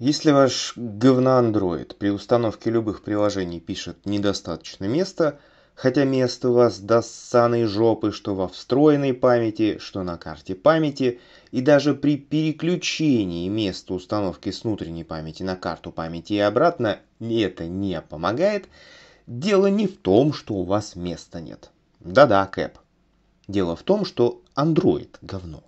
Если ваш говноандроид при установке любых приложений пишет «недостаточно места», хотя место у вас до ссаной жопы, что во встроенной памяти, что на карте памяти, и даже при переключении места установки с внутренней памяти на карту памяти и обратно это не помогает, дело не в том, что у вас места нет. Да-да, Кэп. Дело в том, что Android говно.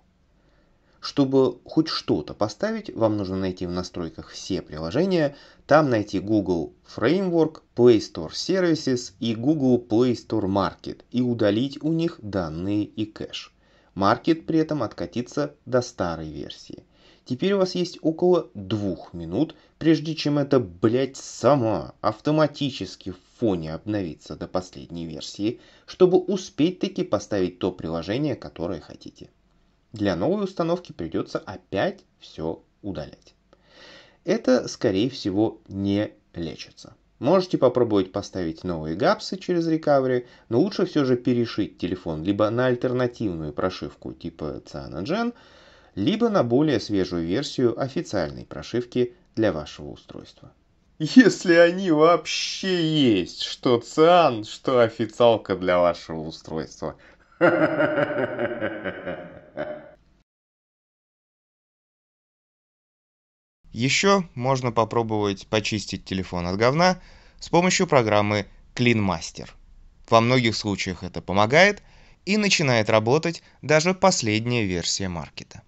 Чтобы хоть что-то поставить, вам нужно найти в настройках все приложения, там найти Google Framework, Play Store Services и Google Play Store Market и удалить у них данные и кэш. Market при этом откатится до старой версии. Теперь у вас есть около двух минут, прежде чем это, блять, сама автоматически в фоне обновится до последней версии, чтобы успеть таки поставить то приложение, которое хотите. Для новой установки придется опять все удалять. Это, скорее всего, не лечится. Можете попробовать поставить новые гапсы через рекавери, но лучше все же перешить телефон либо на альтернативную прошивку типа Cyanogen, либо на более свежую версию официальной прошивки для вашего устройства. Если они вообще есть, что циан, что официалка для вашего устройства. Еще можно попробовать почистить телефон от говна с помощью программы Clean Master. Во многих случаях это помогает и начинает работать даже последняя версия маркета.